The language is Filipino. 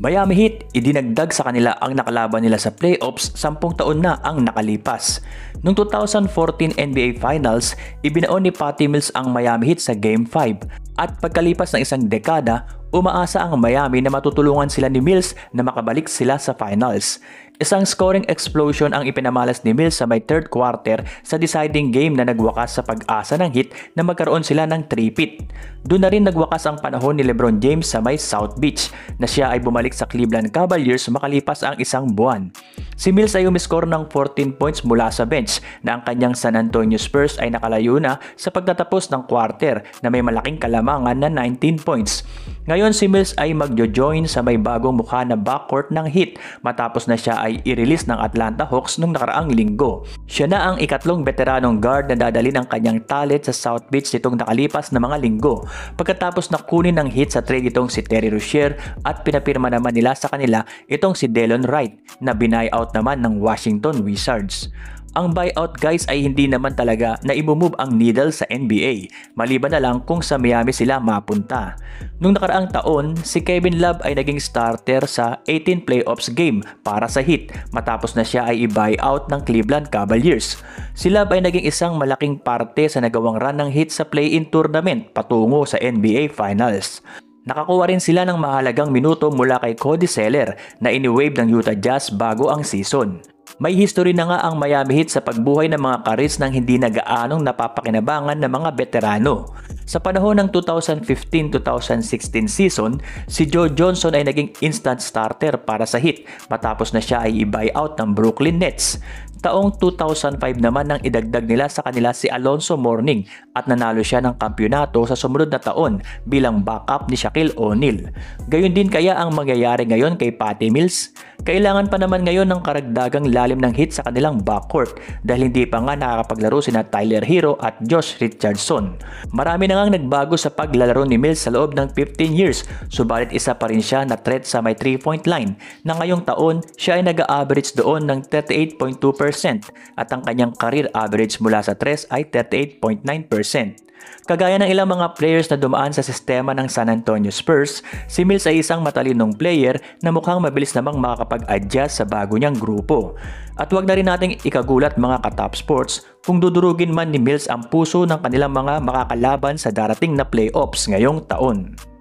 Miami Heat, idinagdag sa kanila ang nakalaban nila sa playoffs 10 taon na ang nakalipas. Noong 2014 NBA Finals, ibinaon ni Patty Mills ang Miami Heat sa Game 5 at pagkalipas ng isang dekada, umaasa ang Miami na matutulungan sila ni Mills na makabalik sila sa finals. Isang scoring explosion ang ipinamalas ni Mills sa may third quarter sa deciding game na nagwakas sa pag-asa ng hit na magkaroon sila ng 3-peat. Doon na rin nagwakas ang panahon ni Lebron James sa may South Beach na siya ay bumalik sa Cleveland Cavaliers makalipas ang isang buwan. Si Mills ay umiscore ng 14 points mula sa bench na ang kanyang San Antonio Spurs ay nakalayo na sa pagtatapos ng quarter na may malaking kalamang lamangan na 19 points. Ngayon si Mills ay magjo-join sa may bagong mukha na backcourt ng Heat matapos na siya ay i-release ng Atlanta Hawks nung nakaraang linggo. Siya na ang ikatlong veteranong guard na dadali ng kanyang talent sa South Beach nitong nakalipas na mga linggo pagkatapos na kunin ng Heat sa trade itong si Terry Rozier at pinapirma naman nila sa kanila itong si Delon Wright na binay out naman ng Washington Wizards. Ang buyout guys ay hindi naman talaga na imumove ang needle sa NBA, maliban na lang kung sa Miami sila mapunta. Nung nakaraang taon, si Kevin Love ay naging starter sa 18 playoffs game para sa Heat matapos na siya ay i-buyout ng Cleveland Cavaliers. Si Love ay naging isang malaking parte sa nagawang run ng Heat sa play-in tournament patungo sa NBA Finals. Nakakuha rin sila ng mahalagang minuto mula kay Cody Seller na iniwave ng Utah Jazz bago ang season. May history na nga ang Miami Heat sa pagbuhay ng mga karits ng hindi nagaanong napapakinabangan ng mga veterano. Sa panahon ng 2015-2016 season, si Joe Johnson ay naging instant starter para sa Heat matapos na siya ay i-buyout ng Brooklyn Nets. Taong 2005 naman nang idagdag nila sa kanila si Alonso Morning at nanalo siya ng kampyonato sa sumunod na taon bilang backup ni Shaquille O'Neal. Gayun din kaya ang mangyayari ngayon kay Patty Mills? Kailangan pa naman ngayon ng karagdagang lalim ng hit sa kanilang backcourt dahil hindi pa nga nakakapaglaro sina Tyler Hero at Josh Richardson. Marami na ngang nagbago sa paglalaro ni Mills sa loob ng 15 years subalit isa pa rin siya na threat sa may 3-point line na ngayong taon siya ay nag-average doon ng 38.2% at ang kanyang career average mula sa 3 ay 38.9%. Kagaya ng ilang mga players na dumaan sa sistema ng San Antonio Spurs, si Mills ay isang matalinong player na mukhang mabilis namang makakapag-adjust sa bago niyang grupo. At huwag na rin nating ikagulat mga ka-top sports kung dudurugin man ni Mills ang puso ng kanilang mga makakalaban sa darating na playoffs ngayong taon.